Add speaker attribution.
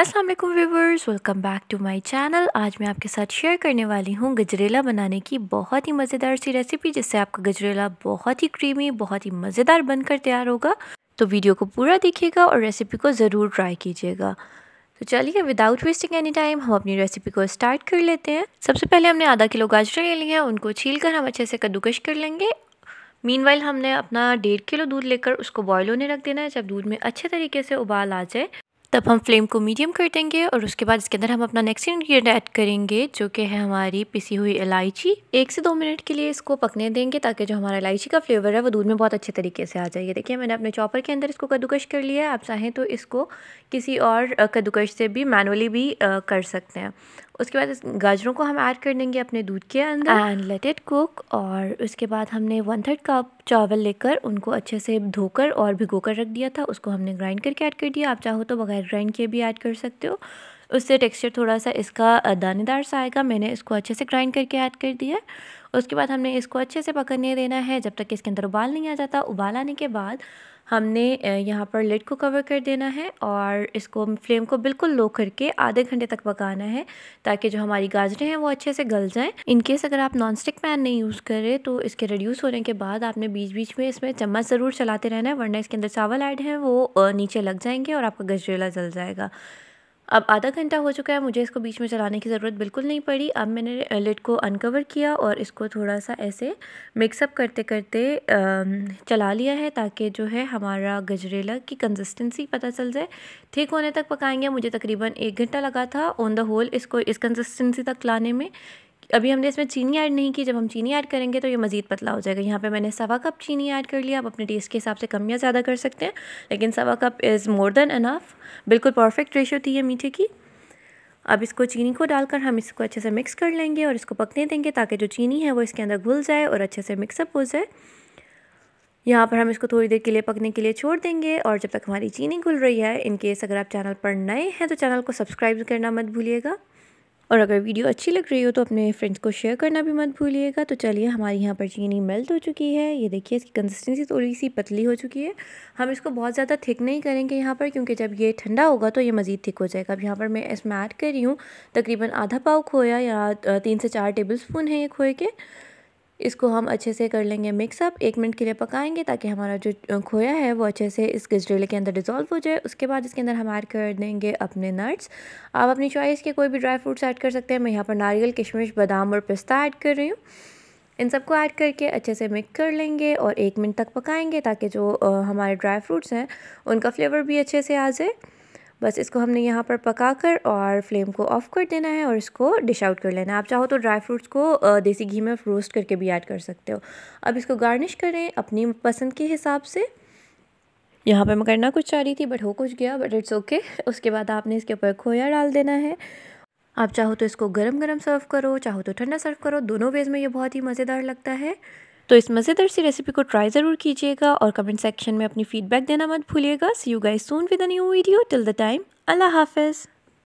Speaker 1: अस्सलाम वालेकुम viewers welcome back to my channel आज मैं आपके साथ शेयर करने वाली हूँ गजरेला बनाने की बहुत ही मज़ेदार सी रेसिपी जिससे आपका गजरेला बहुत ही क्रीमी बहुत ही मज़ेदार बनकर तैयार होगा तो वीडियो को पूरा देखिएगा और रेसिपी को ज़रूर ट्राई कीजिएगा तो चलिए विदाउट वेस्टिंग एनी टाइम हम अपनी रेसिपी को स्टार्ट कर लेते हैं सबसे पहले हमने आधा किलो गाजरें ले ली हैं उनको छील कर हम अच्छे से कद्दूकश कर लेंगे मीन वाइल हमने अपना डेढ़ किलो दूध लेकर उसको बॉयल होने रख देना है जब दूध में अच्छे तरीके से उबाल आ जाए तब हम फ्लेम को मीडियम कर देंगे और उसके बाद इसके अंदर हम अपना नेक्स्ट इंग्रेडिएंट ऐड करेंगे जो कि है हमारी पिसी हुई इलायची एक से दो मिनट के लिए इसको पकने देंगे ताकि जो हमारा इलायची का फ्लेवर है वो दूध में बहुत अच्छे तरीके से आ जाइए देखिए मैंने अपने चॉपर के अंदर इसको कद्दूकश कर लिया है आप चाहें तो इसको किसी और कद्दूकश से भी मैनुअली भी कर सकते हैं उसके बाद इस गाजरों को हम ऐड कर देंगे अपने दूध के अंदर एंड लेट इट कुक और उसके बाद हमने वन थर्ड कप चावल लेकर उनको अच्छे से धोकर और भिगोकर रख दिया था उसको हमने ग्राइंड करके ऐड कर दिया आप चाहो तो बगैर ग्राइंड किए भी ऐड कर सकते हो उससे टेक्सचर थोड़ा सा इसका दानेदार सा आएगा मैंने इसको अच्छे से ग्राइंड करके ऐड कर दिया उसके बाद हमने इसको अच्छे से पकड़ने देना है जब तक इसके अंदर उबाल नहीं आ जाता उबाल आने के बाद हमने यहाँ पर लिड को कवर कर देना है और इसको फ्लेम को बिल्कुल लो करके आधे घंटे तक पकाना है ताकि जो हमारी गाजरें हैं वो अच्छे से गल जाएं इनकेस अगर आप नॉन स्टिक पैन नहीं यूज़ करें तो इसके रिड्यूस होने के बाद आपने बीच बीच में इसमें चम्मच ज़रूर चलाते रहना है वरना इसके अंदर चावल ऐड हैं वो नीचे लग जाएंगे और आपका गजरेला जल जाएगा अब आधा घंटा हो चुका है मुझे इसको बीच में चलाने की ज़रूरत बिल्कुल नहीं पड़ी अब मैंने लिड को अनकवर किया और इसको थोड़ा सा ऐसे मिक्सअप करते करते चला लिया है ताकि जो है हमारा गजरेला की कंसिस्टेंसी पता चल जाए ठीक होने तक पकाएंगे मुझे तकरीबन एक घंटा लगा था ऑन द होल इसको इस कंसिस्टेंसी तक लाने में अभी हमने इसमें चीनी ऐड नहीं की जब हम चीनी ऐड करेंगे तो ये मज़ीद पतला हो जाएगा यहाँ पे मैंने सवा कप चीनी ऐड कर लिया आप अपने टेस्ट के हिसाब से कम या ज़्यादा कर सकते हैं लेकिन सवा cup is more than enough बिल्कुल परफेक्ट रेशियो थी ये मीठे की अब इसको चीनी को डालकर हम इसको अच्छे से मिक्स कर लेंगे और इसको पकने देंगे ताकि जो चीनी है वो इसके अंदर घुल जाए और अच्छे से मिक्सअप हो जाए यहाँ पर हम इसको थोड़ी देर के लिए पकने के लिए छोड़ देंगे और जब तक हमारी चीनी घुल रही है इनकेस अगर आप चैनल पर नए हैं तो चैनल को सब्सक्राइब करना मत भूलिएगा और अगर वीडियो अच्छी लग रही हो तो अपने फ्रेंड्स को शेयर करना भी मत भूलिएगा तो चलिए हमारे यहाँ पर चीनी मेल्ट हो चुकी है ये देखिए इसकी कंसिस्टेंसी थोड़ी सी पतली हो चुकी है हम इसको बहुत ज़्यादा थिक नहीं करेंगे यहाँ पर क्योंकि जब ये ठंडा होगा तो ये मज़ीद थिक हो जाएगा अब यहाँ पर मैं इसमें ऐड कर रही हूँ तकरीबन आधा पाव खोया या तीन से चार टेबल स्पून है ये खोए के इसको हम अच्छे से कर लेंगे मिक्सअप एक मिनट के लिए पकाएंगे ताकि हमारा जो खोया है वो अच्छे से इस गजरेले के अंदर डिज़ोल्व हो जाए उसके बाद इसके अंदर हम ऐड कर देंगे अपने नट्स आप अपनी चॉइस के कोई भी ड्राई फ्रूट्स ऐड कर सकते हैं मैं यहाँ पर नारियल किशमिश बादाम और पिस्ता ऐड कर रही हूँ इन सबको ऐड करके अच्छे से मिक्स कर लेंगे और एक मिनट तक पकाएंगे ताकि जो हमारे ड्राई फ्रूट्स हैं उनका फ्लेवर भी अच्छे से आ जाए बस इसको हमने यहाँ पर पका कर और फ्लेम को ऑफ़ कर देना है और इसको डिश आउट कर लेना है आप चाहो तो ड्राई फ्रूट्स को देसी घी में रोस्ट करके भी ऐड कर सकते हो अब इसको गार्निश करें अपनी पसंद के हिसाब से यहाँ पर मैं करना कुछ चाह रही थी बट हो कुछ गया बट इट्स ओके उसके बाद आपने इसके ऊपर खोया डाल देना है आप चाहो तो इसको गरम गरम सर्व करो चाहो तो ठंडा सर्व करो दोनों वेज़ में ये बहुत ही मज़ेदार लगता है तो इस मज़ेदार सी रेसिपी को ट्राई ज़रूर कीजिएगा और कमेंट सेक्शन में अपनी फीडबैक देना मत भूलिएगा see you guys soon with a new video till the time अल्लाह हाफिज़